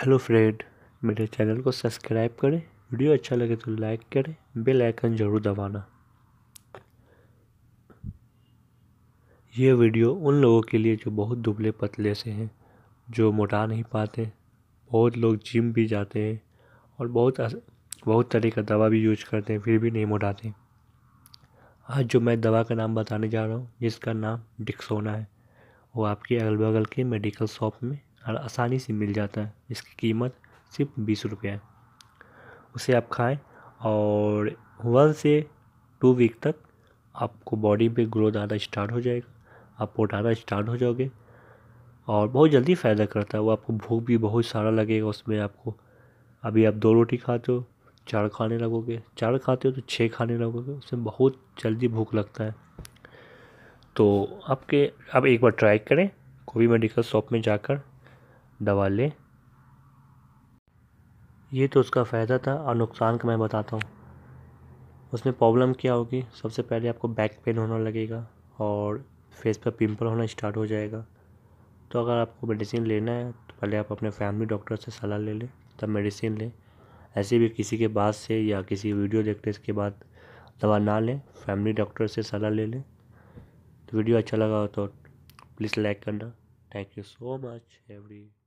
hello friend मेरे channel को subscribe करें वीडियो अच्छा लगे तो लाइक करें बेल आइकन ज़रूर दबाना ये वीडियो उन लोगों के लिए जो बहुत दुबले पतले से हैं जो मोटा नहीं पाते बहुत लोग जिम भी जाते हैं और बहुत बहुत तरह का दवा भी यूज करते हैं फिर भी नहीं मोटाते आज जो मैं दवा का नाम बताने जा रहा हूँ जिसका नाम डिक्सोना है वो आपके अगल बगल के मेडिकल शॉप में और आसानी से मिल जाता है इसकी कीमत सिर्फ बीस रुपये है उसे आप खाएं और वन से टू वीक तक आपको बॉडी पे ग्रोथ आना स्टार्ट हो जाएगा आप मोटाना स्टार्ट हो जाओगे और बहुत जल्दी फ़ायदा करता है वो आपको भूख भी बहुत सारा लगेगा उसमें आपको अभी आप दो रोटी खाते हो चार खाने लगोगे चार खाते हो तो छः खाने लगोगे उसमें बहुत जल्दी भूख लगता है तो आपके आप एक बार ट्राई करें कोई मेडिकल शॉप में जाकर दवा ले ये तो उसका फ़ायदा था और नुकसान का मैं बताता हूँ उसमें प्रॉब्लम क्या होगी सबसे पहले आपको बैक पेन होना लगेगा और फेस पर पिंपल होना स्टार्ट हो जाएगा तो अगर आपको मेडिसिन लेना है तो पहले आप अपने फैमिली डॉक्टर से सलाह ले लें तब मेडिसिन लें ऐसे भी किसी के बाद से या किसी वीडियो देखते इसके बाद दवा ना लें फैमिली डॉक्टर से सलाह ले लें तो वीडियो अच्छा लगा हो तो प्लीज़ लाइक करना thank you so much every